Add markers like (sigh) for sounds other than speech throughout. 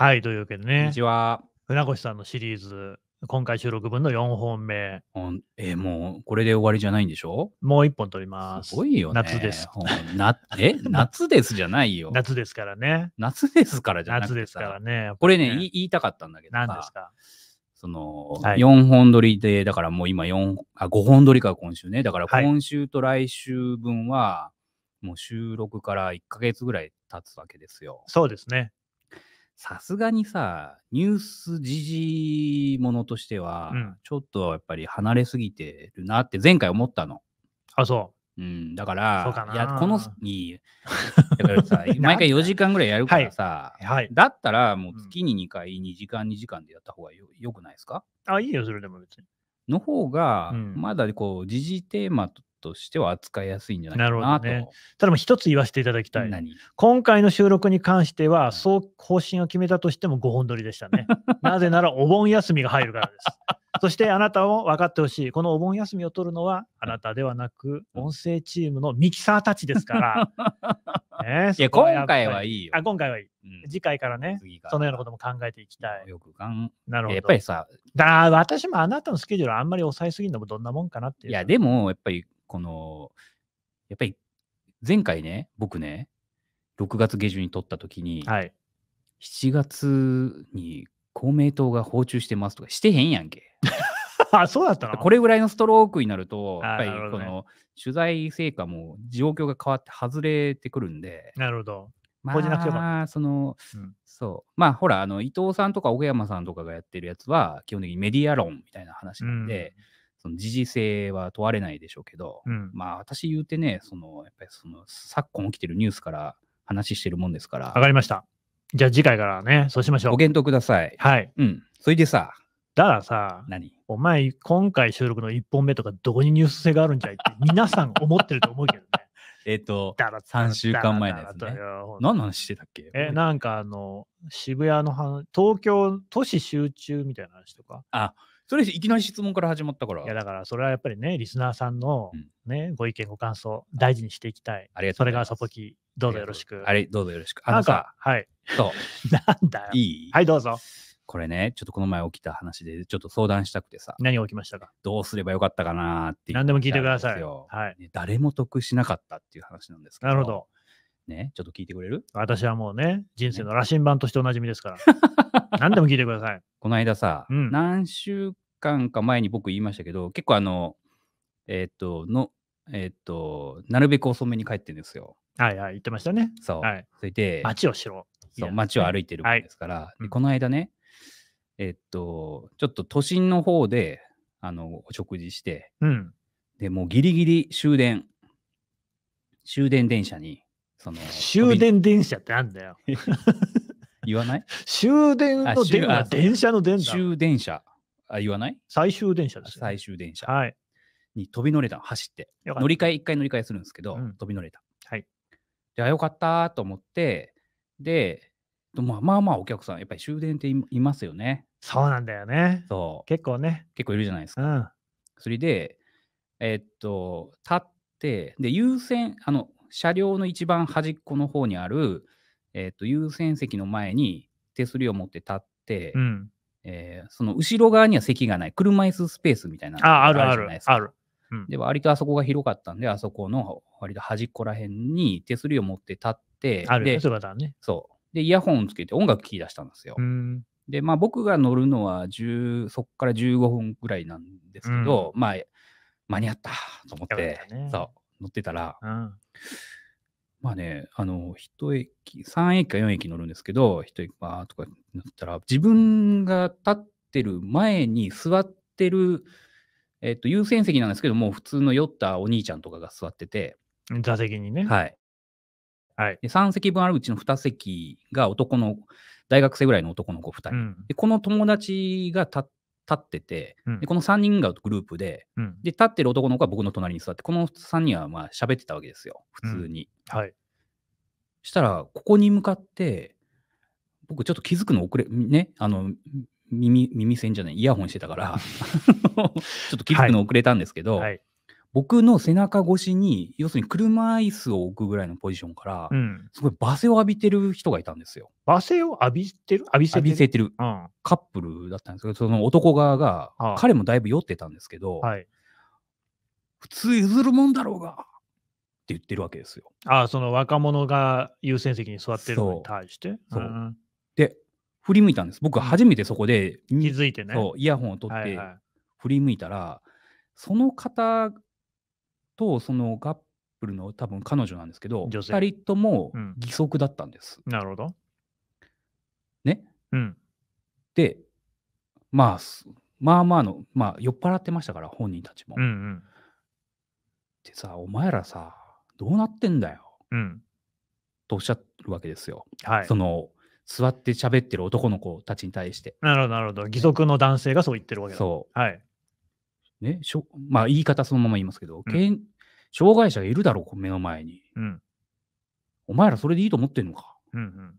はい、というわけでこんね、にちは。船越さんのシリーズ、今回収録分の4本目、えーもう、これで終わりじゃないんでしょもう1本撮りますす。ごいよね。夏ですなえ (laughs) 夏ですじゃないよ。夏ですからね。夏ですからじゃなく夏ですからね。これね、い言いたかったんだけど何ですかその、はい4本撮りで、だからもう今4、あ、5本撮りか、今週ね。だから今週と来週分は、もう収録から1ヶ月ぐらい経つわけですよ。そうですね。さすがにさ、ニュース時事ものとしては、うんちょっとやっぱり離れすぎてるなって前回思ったの。あ、そううん、だから、かいや、この、に、だからさ、毎回4時間ぐらいやるからさ、はい。だったらもう月に2回2時間2時間でやった方がよよくないですかあ、いいよ、それでも別に。の方が、うんまだこう時事テーマととしては扱いやすいんじゃないかなと。なね、ただ、一つ言わせていただきたい。今回の収録に関しては、そう方針を決めたとしても5本撮りでしたね。(laughs) なぜならお盆休みが入るからです。(laughs) そしてあなたを分かってほしい。このお盆休みを取るのは、あなたではなく、音声チームのミキサーたちですから。(laughs) ね、いや、今回はいいよ。あ、今回はいい。次回からね、そのようなことも考えていきたい。よく考え。なるほど。やっぱりさ、だ私もあなたのスケジュールあんまり抑えすぎるのもどんなもんかなっていう。いや、でも、やっぱりこの、やっぱり前回ね、僕ね、6月下旬に撮った時に、はい、7月に公明党が訪中してますとかしてへんやんけ。あ (laughs) そうだったのこれぐらいのストロークになると、やっぱりこの取材成果も状況が変わって外れてくるんで。なるほど。まあ、その、うん、そう。まあ、ほら、あの、伊藤さんとか小山さんとかがやってるやつは、基本的にメディア論みたいな話なんで、うんその時事性は問われないでしょうけど、うん、まあ私言うてね、そのやっぱりその昨今起きてるニュースから話してるもんですから。わかりました。じゃあ次回からね、そうしましょう。ご検討ください。はい。うん。それでさ、だからさ、何お前、今回収録の1本目とか、どこにニュース性があるんじゃいって、皆さん思ってると思うけどね。(laughs) えっと、3週間前のやつ、ね。何の話してたっけえ、なんかあの、渋谷の話、東京都市集中みたいな話とか。あ、それいきなり質問から始まったから。いや、だからそれはやっぱりね、リスナーさんのね、うん、ご意見、ご感想、大事にしていきたい。ありがとうそれがサポキ、どうぞよろしく。あれ、どうぞよろしく。あのさ、はい。そう。(laughs) なんだよ。いいはい、どうぞ。これね、ちょっとこの前起きた話で、ちょっと相談したくてさ。何が起きましたかどうすればよかったかなって何でも聞いてください。はい、誰も得しなかったっていう話なんですけど。なるほど。ね、ちょっと聞いてくれる私はもうね、人生の羅針盤としておなじみですから。(laughs) 何でも聞いてください。この間さ、うん、何週間か前に僕言いましたけど、結構あの、えっ、と、の、えっ、と、なるべく遅めに帰ってるんですよ。はいはい、言ってましたね。そう。はい、それで、街をしろ。そう、街を歩いてるわんですから、はい、この間ね、えっ、と、ちょっと都心の方で、あの、お食事して、うん、で、もうギリギリ終電、終電電車に、その終電電車ってあんだよ。(laughs) 言わない終電の電車。電車の電車。終電車。あ、言わない最終電車です、ね、最終電車。はい。に飛び乗れた走って。乗り換え、一回乗り換えするんですけど、うん、飛び乗れた。はい。ゃあ、よかったと思って、で、まあまあまあお客さん、やっぱり終電っていますよね。そうなんだよね。そう。結構ね。結構いるじゃないですか。うん。それで、えー、っと、立って、で、優先、あの、車両の一番端っこの方にある、えー、と優先席の前に手すりを持って立って、うん、えー、その後ろ側には席がない、車椅子スペースみたいなのがあるじゃないですか。あるで、割とあそこが広かったんで、あそこの割と端っこら辺に手すりを持って立って、あるでね。そう。で、イヤホンつけて音楽聴き出したんですよ。うんで、まあ僕が乗るのは10、そこから15分ぐらいなんですけど、うん、まあ、間に合ったと思って、ね、そ乗ってたら、まあね、あの、一駅、3駅か4駅乗るんですけど、一駅バーとか乗ったら、自分が立ってる前に座ってる、えっと、優先席なんですけども、普通の酔ったお兄ちゃんとかが座ってて、座席にね。はい。はい、で3席分あるうちの2席が男の、大学生ぐらいの男の子2人。うん、でこの友達が立っ立ってて、うん、でこの3人がグループでうん、で立ってる男の子は僕の隣に座ってこの3人はまあ喋ってたわけですよ普通に、うん、はいしたらここに向かって僕ちょっと気づくの遅れねあの耳耳栓じゃないイヤホンしてたから (laughs) ちょっと気づくの遅れたんですけど、はいはい、僕の背中越しに、要するに車椅子を置くぐらいのポジションから、うん、すごい罵声を浴びてる人がいたんですよ。罵声を浴びてる浴びせてるてる、うん、カップルだったんですけど、その男側が、ああ彼もだいぶ酔ってたんですけど、はい、普通譲るもんだろうがって言ってるわけですよ。ああ、その若者が優先席に座ってるのに対して。そう、うん、で、振り向いたんです。僕、初めてそこで、気づいてね。イヤホンを取って、振り向いたら、はいはいその方とそのガップルの多分彼女なんですけど、二2人とも義足だったんです。なるほど。ねうん。で、まあ、まあまあの、まあ、酔っ払ってましたから、本人たちも。うんうん。でさ、お前らさ、どうなってんだようん。とおっしゃるわけですよ。はいそ。の、座って喋ってる男の子たちに対して。なるほど、なるほど。義足の男性がそう言ってるわけだ。そう。はい。ね、しょまあ、言い方そのまま言いますけど、うん、障害者がいるだろう、目の前に、うん。お前らそれでいいと思ってんのか。うんうん、っ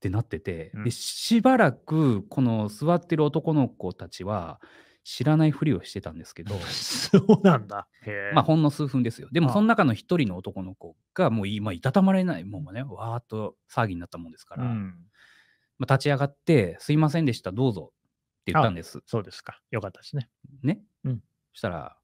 てなってて、で、しばらく、この座ってる男の子たちは、知らないふりをしてたんですけど、(laughs) そうなんだ。まあ、ほんの数分ですよ。でも、その中の一人の男の子が、もう今、いたたまれない、もうね、わーっと騒ぎになったもんですから、まあ、立ち上がって、すいませんでした、どうぞって言ったんです。そうですか。よかったですね。ね。うん。そしたら、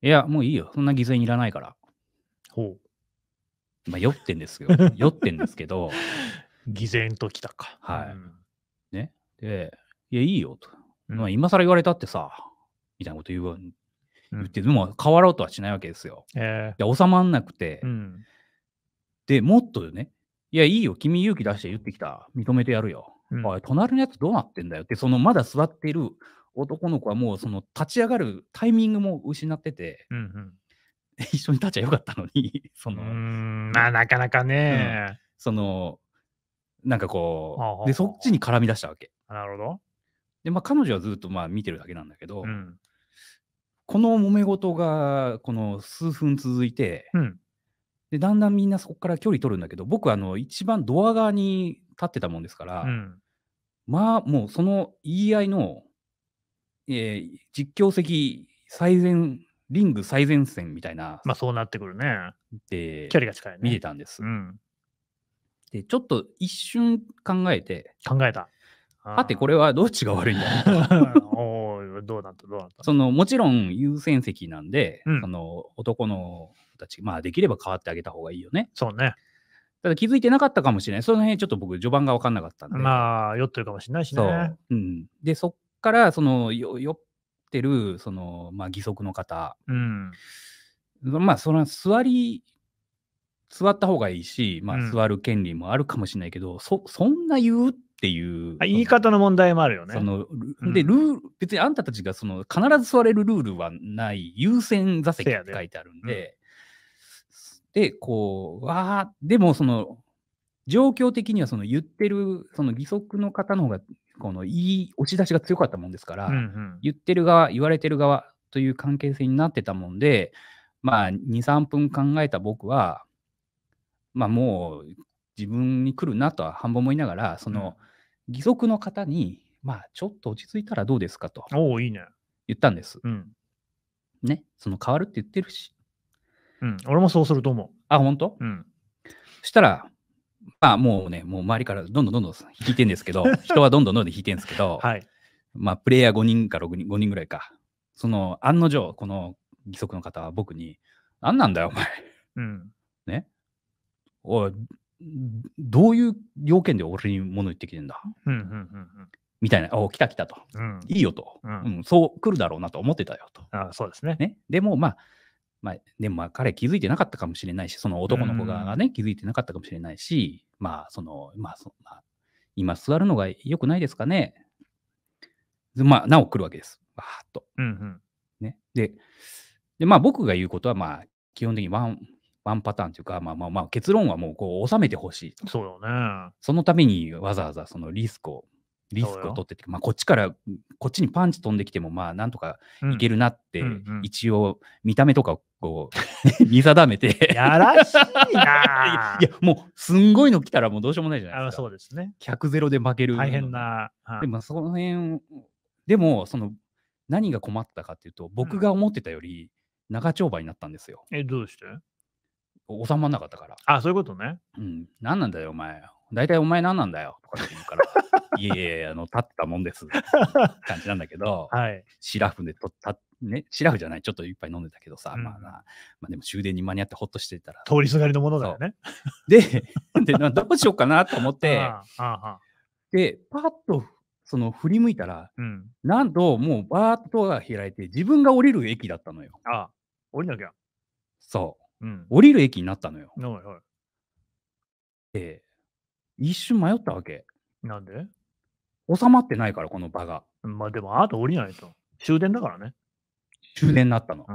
いや、もういいよ。そんな偽善いらないから。ほう。まあ、酔ってんですよ。(laughs) 酔ってんですけど。偽善ときたか。はい。ね。で、いや、いいよと。まあ、今更言われたってさ、みたいなこと言う言って、でも変わろうとはしないわけですよ。えー、で収まんなくて、うん、でもっとね、いや、いいよ、君勇気出して言ってきた、認めてやるよ。うん、おい、隣のやつどうなってんだよって、そのまだ座っている男の子はもうその立ち上がるタイミングも失ってて、うんうん、(laughs) 一緒に立っちゃよかったのに、(laughs) その。まあ、なかなかね、うん、その、なんかこう、で、そっちに絡み出したわけ。なるほど。で、まあ、彼女はずっとまあ見てるだけなんだけど、うん、この揉め事が、この数分続いて、でだんだんみんなそこから距離取るんだけど僕あの一番ドア側に立ってたもんですから、うん、まあもうその言い合いの、えー、実況席最前リング最前線みたいな。まあそうなってくるね。で、距離が近いね。見てたんです。うん、で、ちょっと一瞬考えて。考えた。はて、これはどっちが悪いんだ (laughs) おおどうなったどうなったそのもちろん優先席なんで、うん、その男の子たち、まあできれば変わってあげた方がいいよね。そうね。ただ気づいてなかったかもしれない。その辺ちょっと僕、序盤が分かんなかったんで。まあ、酔ってるかもしれないしね。そううん、で、そっから、その、酔ってる、その、まあ、義足の方。うん、まあ、その、座り、座った方がいいし、まあ、座る権利もあるかもしれないけど、うん、そそんな言うっていう。言い方の問題もあるよね。そので、ルール、別にあんたたちがその必ず座れるルールはない優先座席って書いてあるんで、で、こう、わあ、でもその、状況的にはその言ってる、その義足の方の方が、このいい押し出しが強かったもんですから、うんうん、言ってる側、言われてる側という関係性になってたもんで、まあ、2、3分考えた僕は、まあ、もう自分に来るなとは半分思いながら、その、義足の方に、まあ、ちょっと落ち着いたらどうですかと。おお、いいね。言ったんです。ね、その変わるって言ってるし、うん、俺もそうすると思う。あ、本当うん。そしたら、まあもうね、もう周りからどんどんどんどん引いてんですけど、(laughs) 人はどんどんどんどん引いてんですけど、はい、まあプレイヤー5人か6人、5人ぐらいか。その案の定、この義足の方は僕に、何なんだよ、お前。うん。ね。おい、どういう要件で俺に物言ってきてんだ。うんうんうんうんみたいな、お来た来たと、うん、いいよと、うん、うん、そう来るだろうなと思ってたよと。あそうですねねでも、まあ、まあ、でも彼気づいてなかったかもしれないし、その男の子がね、気づいてなかったかもしれないし、まあ、その、まあそ、まあ、今座るのが良くないですかね。まあ、なお来るわけです。わーっと、うんうんね。で、で、まあ僕が言うことは、まあ、基本的にワン、ワンパターンというか、まあまあまあ、結論はもうこう収めてほしい。そうよね。そのためにわざわざそのリスクを、リスクを取ってまあ、こっちから、こっちにパンチ飛んできても、まあ、なんとかいけるなって、一応、見た目とかをこう、(laughs) 見定めてやらしいな (laughs) いや、もう、すんごいの来たらもうどうしようもないじゃないですか。そうですね。100ゼロで負ける。大変な。はい、でも、その辺、でも、その、何が困ったかっていうと、僕が思ってたより、長丁場になったんですよ。うん、え、どうして収まんなかったから。あ、そういうことね。うん。何なんだよ、お前。大体お前何なんだよ。とか言うから。いやいやあの、立ってたもんです。(laughs) 感じなんだけど、はい。シラフでとった、ね、シラフじゃない、ちょっと一杯飲んでたけどさ、うん、まあまあでも終電に間に合ってほっとしてたら。通りすがりのものだよね。で、(laughs) で、どうしようかなと思って、(laughs) で、パッと、その振り向いたら、うん、なんともうバーッとドアが開いて、自分が降りる駅だったのよ。ああ、降りなきゃ。そう。うん、降りる駅になったのよ。はいはい。で、一瞬迷ったわけ。なんで収まってないから、この場が。まあでも、あと降りないと。終電だからね。終電になったの。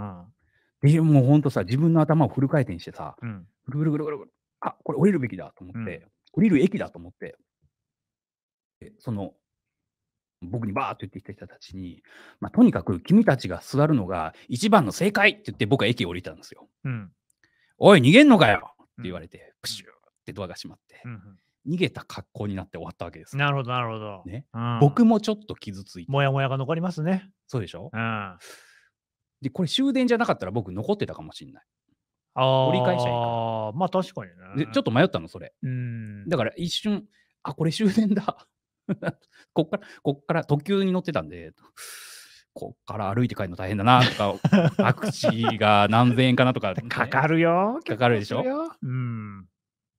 うん、で、もうほんとさ、自分の頭をフル回転してさ、うん、ぐるぐるぐるぐるぐる、あこれ降りるべきだと思って、うん、降りる駅だと思って、その、僕にバーって言ってきた人たちに、まあ、とにかく君たちが座るのが一番の正解って言って僕は駅降りたんですよ。うん、おい、逃げんのかよって言われて、プシューってドアが閉まって。うん逃げた格好になって終わったわけです。なるほど、なるほど。ね、うん、僕もちょっと傷ついて。もやもやが残りますね。そうでしょ、うん、で、これ終電じゃなかったら僕残ってたかもしれない。あ折り返しゃいまあ確かにね。で、ちょっと迷ったの、それ。うん。だから一瞬、あ、これ終電だ。(laughs) こっから、こっから特急に乗ってたんで、こっから歩いて帰るの大変だなとか、(laughs) タクシーが何千円かなとか、ね、かかるよ。かかるでしょ。うん。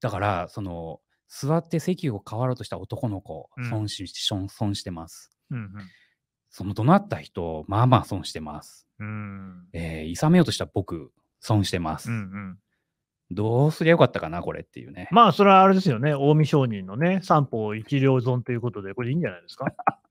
だから、その、座って席を変わろうとした男の子、損し、損損してます。うんうんその怒鳴った人、まあまあ損してます。うん。えー、いめようとした僕、損してます。うんうん。どうすりゃよかったかな、これっていうね。まあ、それはあれですよね。近江商人のね、三方一両損ということで、これでいいんじゃないですか。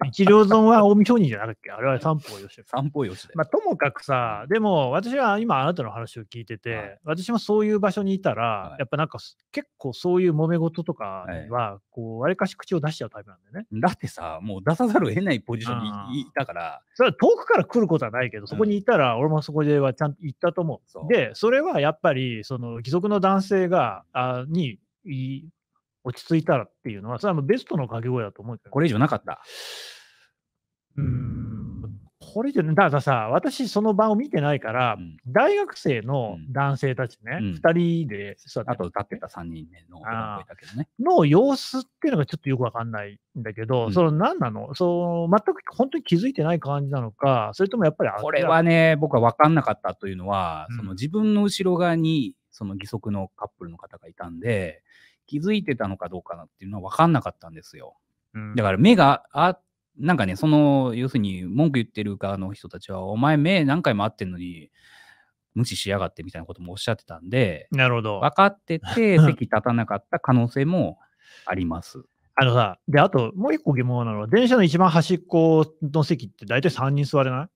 一両損は近江商人じゃなかったっけあれは三方よし。三方よしまあ、ともかくさ、でも私は今あなたの話を聞いてて、はい、私もそういう場所にいたら、はい、やっぱなんか結構そういう揉め事とかは、こう、わりかし口を出しちゃうタイプなんだよね。だってさ、もう出さざるを得ないポジションにいたから。それは遠くから来ることはないけど、そこにいたら、俺もそこではちゃんと行ったと思う。うん、で、それはやっぱり、その義足の男性が、あに、落ち着いたらっていうのは、それはベストの掛け声だと思うけど、これ以上なかった。うん、これ以上、だからさ、私、その場を見てないから、うん、大学生の男性たちね、うん、2人で座って、あと歌ってた3人のね、の様子っていうのがちょっとよくわかんないんだけど、うん、その何なのそう、全く本当に気づいてない感じなのか、それともやっぱりこれはね、僕は分かんなかったというのは、その自分の後ろ側に、その義足のカップルの方がいたんで、気づいてたのかどうかなっていうのは分かんなかったんですよ。うん、だから目があなんかね、その、要するに文句言ってる側の人たちは、お前目何回も合ってんのに、無視しやがってみたいなこともおっしゃってたんで、なるほど。分かってて、(laughs) 席立たなかった可能性もあります。あのさ、で、あと、もう一個疑問なのは、電車の一番端っこの席って大体3人座れない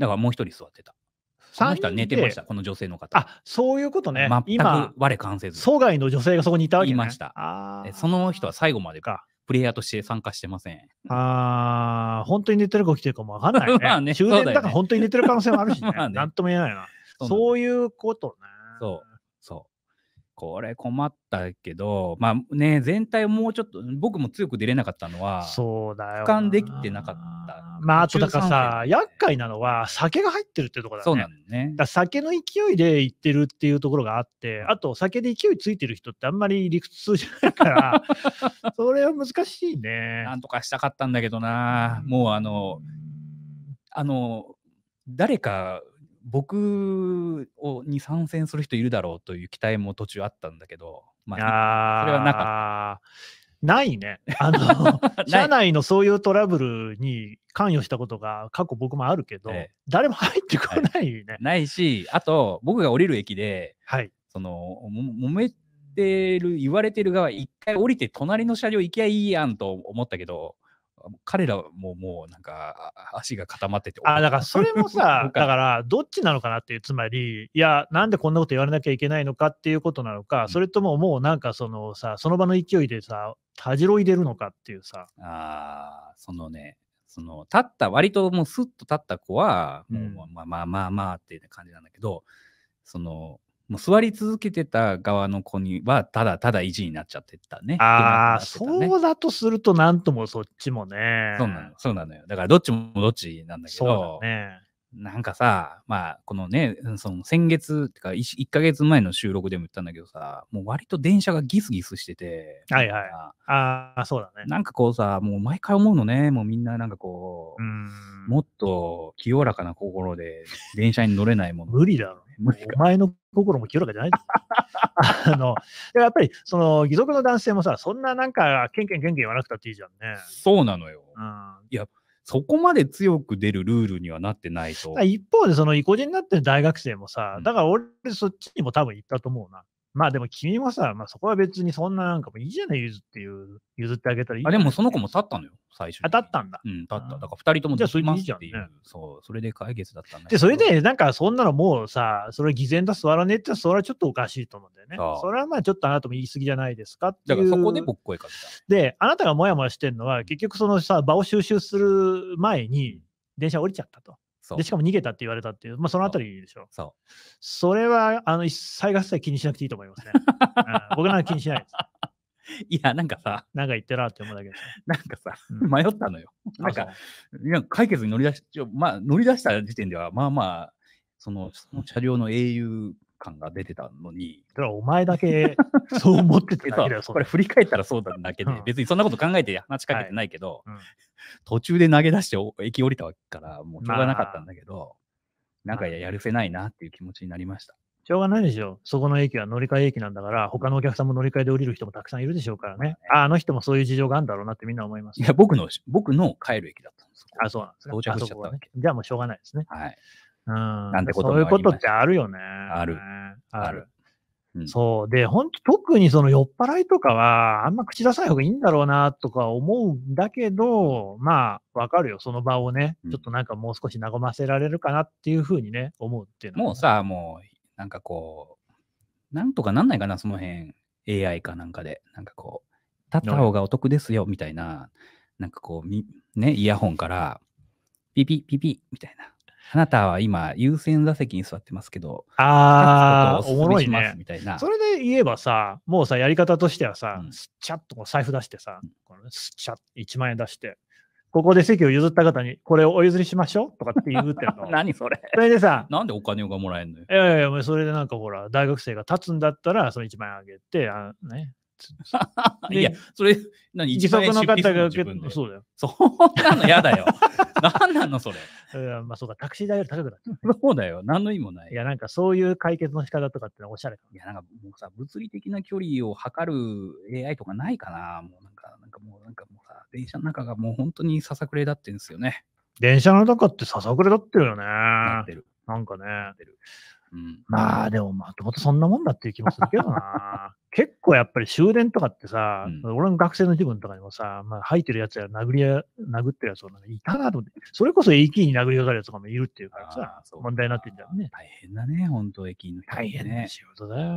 だからもう一人座ってた。その人は寝てました、この女性の方。あそういうことね。全く我関せず。阻害の女性がそこにいたわけ、ね、いました。その人は最後までか。プレイヤーとして参加してません。ああ、本当に寝てるか起きてるかもわかんないね。(laughs) まあね終電だから本当に寝てる可能性もあるし、ね、(laughs) ね。なんとも言えないな。そういうことね。そう、そう。これ困ったけど、まあね、全体もうちょっと、僕も強く出れなかったのは、そうだよ。俯瞰できてなかった。まあ、あとだからさ、厄介なのは、酒が入ってるってとこだね。そうなんね。だ酒の勢いでいってるっていうところがあって、あと、酒で勢いついてる人ってあんまり理屈じゃないから、(laughs) それは難しいね。なんとかしたかったんだけどな、もうあの、あの、誰か、僕をに参戦する人いるだろうという期待も途中あったんだけど、まあ、それはなかった。ないね。あの、(laughs) 社内のそういうトラブルに関与したことが過去僕もあるけど、ええ、誰も入ってこないね、はい、ないし、あと、僕が降りる駅で、はい、その、も揉めてる、言われてる側、一回降りて隣の車両行きゃいいやんと思ったけど、彼らももうなんか足が固まってて。あ、だからそれもさ、(laughs) だからどっちなのかなっていう、つまり、いや、なんでこんなこと言われなきゃいけないのかっていうことなのか、うん、それとももうなんかそのさ、その場の勢いでさ、たじろいでるのかっていうさ。ああ、そのね、その立った、割ともうすっと立った子は、もうまあまあまあまあっていう感じなんだけど、そのもう座り続けてた側の子には、ただただ意地になっちゃってたね。ああ、ね、そうだとすると、なんともそっちもね。そうなの、そうなのよ。だから、どっちもどっちなんだけど。そうだね。なんかさ、まあ、このね、その先月ってか1、1ヶ月前の収録でも言ったんだけどさ、もう割と電車がギスギスしてて、はいはい。ああ、そうだね。なんかこうさ、もう毎回思うのね、もうみんななんかこう、うもっと清らかな心で電車に乗れないもの。無理だろ。お前の心も清らかじゃない (laughs) あの、やっぱり、その、義足の男性もさ、そんななんか、ケンケンケンケン言わなくたっていいじゃんね。そうなのよ。うん、いや、そこまで強く出るルールにはなってないと。一方で、その意固地になってる大学生もさ、だから俺、そっちにも多分行ったと思うな。まあでも君もさ、まあ、そこは別にそんななんかもいいじゃない、譲っていう、譲ってあげたらいい、ね、あ、でもその子も立ったのよ、最初。あ、立ったんだ。うん、立った。だから二人ともじゃ、ますっていう。いいそう、それで解決だったんだで、それで、なんかそんなのもうさ、それ偽善だ、座らねえってそれはちょっとおかしいと思うんだよね。それはまあちょっとあなたも言い過ぎじゃないですかだからそこで僕声かけた。で、あなたがもやもやしてるのは、結局そのさ、場を収集する前に、電車降りちゃったと。で、しかも逃げたって言われたっていう、まあ、そのあたりでしょ。そう。それは、あの、一切合切気にしなくていいと思いますね。(laughs) うん、僕なんか気にしないです。(laughs) いや、なんかさ、なんか言ってなって思うだけでなんかさ、迷ったのよ。うん、なんか、いや解決に乗り出し、まあ、乗り出した時点では、まあまあ、そのその車両の英雄感が出てたのに。だからお前だけそう思ってて (laughs) これ振り返ったらそうだだけで、別にそんなこと考えて話しかけてないけど、はいうん、途中で投げ出して駅降りたから、もうしょうがなかったんだけど、まあ、なんかやるせないなっていう気持ちになりました。しょうがないでしょ。そこの駅は乗り換え駅なんだから、他のお客さんも乗り換えで降りる人もたくさんいるでしょうからね。あ、ね、あの人もそういう事情があるんだろうなってみんな思います、いや、僕の、僕の帰る駅だったんですあ、そうなんですか。到着しちゃったわけ、ね、じゃあもうしょうがないですね。はい。うん、なんてこともそういうことってあるよね。ある。ある。うん、そう。で、本当特にその酔っ払いとかは、あんま口出さない方がいいんだろうな、とか思うんだけど、まあ、わかるよ。その場をね、うん、ちょっとなんかもう少し和ませられるかなっていうふうにね、思うっていうの、ね、もうさ、もう、なんかこう、なんとかなんないかな、その辺。AI かなんかで、なんかこう、立った方がお得ですよ、みたいな、なんかこう、ね、イヤホンから、ピピピピみたいな、あなたは今、優先座席に座ってますけど、ああ、おもろいね。みたいな。それで言えばさ、もうさ、やり方としてはさ、うん、スチャッと財布出してさ、このちチャッ、1万円出して、ここで席を譲った方に、これをお譲りしましょうとかって言うっての。(laughs) 何それそれでさ、なんでお金がもらえんのよ。いやいやそれでなんかほら、大学生が立つんだったら、その1万円あげて、あね、いや、それ、何、一番の方が受けそうだよ。そんなの嫌だよ。何 (laughs) なの、それ。まあそうだ、タクシー代より高くなっちゃう。そうだよ。何の意味もない。いや、なんかそういう解決の仕方とかっておしゃれいや、なんかもうさ、物理的な距離を測る AI とかないかな。もうなんか、なんかもう、なんかもうさ、電車の中がもう本当にささくれだってんですよね。電車の中ってささくれだってるよね。なってる。なんかね。なってるまあでも、もともとそんなもんだっていう気もするけどな。(laughs) 結構やっぱり終電とかってさ、うん、俺の学生の時分とかにもさ、まあ、吐いてるやつや殴りや、殴ってるやつをいたなと思って、それこそ駅員に殴りかがるやつとかもいるっていうからさ、問題になってんじゃんね。大変だね、本当駅員の人、ね、大変な仕事だよ。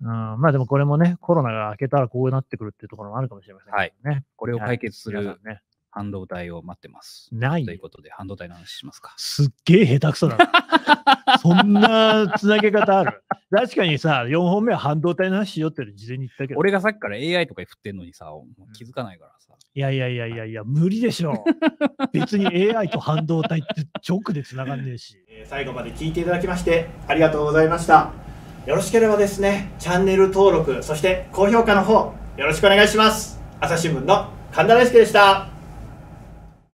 うん、まあでもこれもね、コロナが明けたらこうなってくるっていうところもあるかもしれませんけどね。はい、これを解決する、ね、半導体を待ってます。ないということで、半導体の話しますか。すっげえ下手くそだな。(laughs) そんなつなげ方ある。確かにさ、4本目は半導体の話しようって事前に言ったけど。俺がさっきから AI とか振ってんのにさ、気づかないからさ。いやいやいやいやいや、無理でしょう。(laughs) 別に AI と半導体って直でつながんねえし。最後まで聞いていただきまして、ありがとうございました。よろしければですね、チャンネル登録、そして高評価の方、よろしくお願いします。朝日新聞の神田大輔でした。